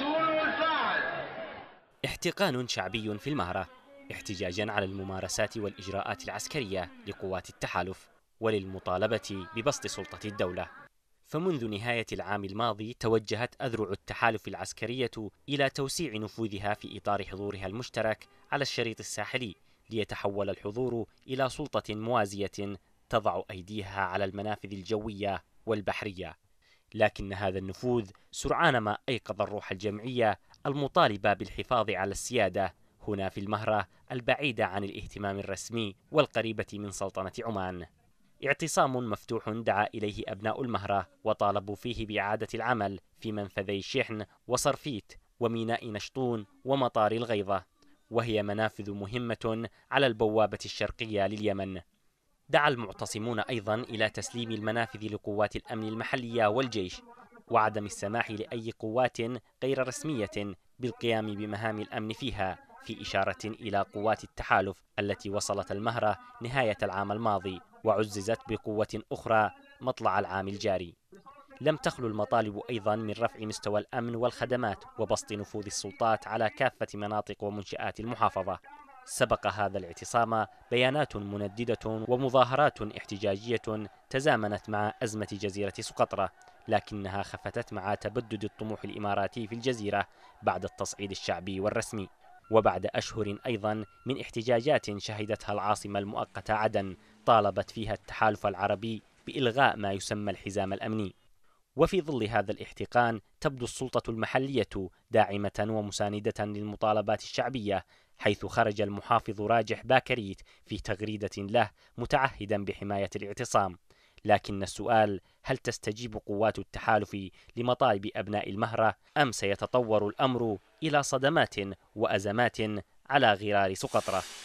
المسؤول والفاعل احتقان شعبي في المهرة احتجاجا على الممارسات والإجراءات العسكرية لقوات التحالف وللمطالبة ببسط سلطة الدولة فمنذ نهاية العام الماضي توجهت أذرع التحالف العسكرية إلى توسيع نفوذها في إطار حضورها المشترك على الشريط الساحلي ليتحول الحضور إلى سلطة موازية تضع أيديها على المنافذ الجوية والبحرية لكن هذا النفوذ سرعان ما أيقظ الروح الجمعية المطالبة بالحفاظ على السيادة هنا في المهرة البعيدة عن الاهتمام الرسمي والقريبة من سلطنة عمان اعتصام مفتوح دعا إليه أبناء المهرة وطالبوا فيه بإعادة العمل في منفذي شحن وصرفيت وميناء نشطون ومطار الغيظة وهي منافذ مهمة على البوابة الشرقية لليمن دعا المعتصمون أيضا إلى تسليم المنافذ لقوات الأمن المحلية والجيش وعدم السماح لأي قوات غير رسمية بالقيام بمهام الأمن فيها في إشارة إلى قوات التحالف التي وصلت المهرة نهاية العام الماضي وعززت بقوة أخرى مطلع العام الجاري لم تخلو المطالب أيضا من رفع مستوى الأمن والخدمات وبسط نفوذ السلطات على كافة مناطق ومنشآت المحافظة سبق هذا الاعتصام بيانات منددة ومظاهرات احتجاجية تزامنت مع أزمة جزيرة سقطرى لكنها خفتت مع تبدد الطموح الإماراتي في الجزيرة بعد التصعيد الشعبي والرسمي وبعد أشهر أيضا من احتجاجات شهدتها العاصمة المؤقتة عدن طالبت فيها التحالف العربي بإلغاء ما يسمى الحزام الأمني وفي ظل هذا الاحتقان تبدو السلطة المحلية داعمة ومساندة للمطالبات الشعبية حيث خرج المحافظ راجح باكريت في تغريدة له متعهدا بحماية الاعتصام لكن السؤال هل تستجيب قوات التحالف لمطالب أبناء المهرة أم سيتطور الأمر إلى صدمات وأزمات على غرار سقطرة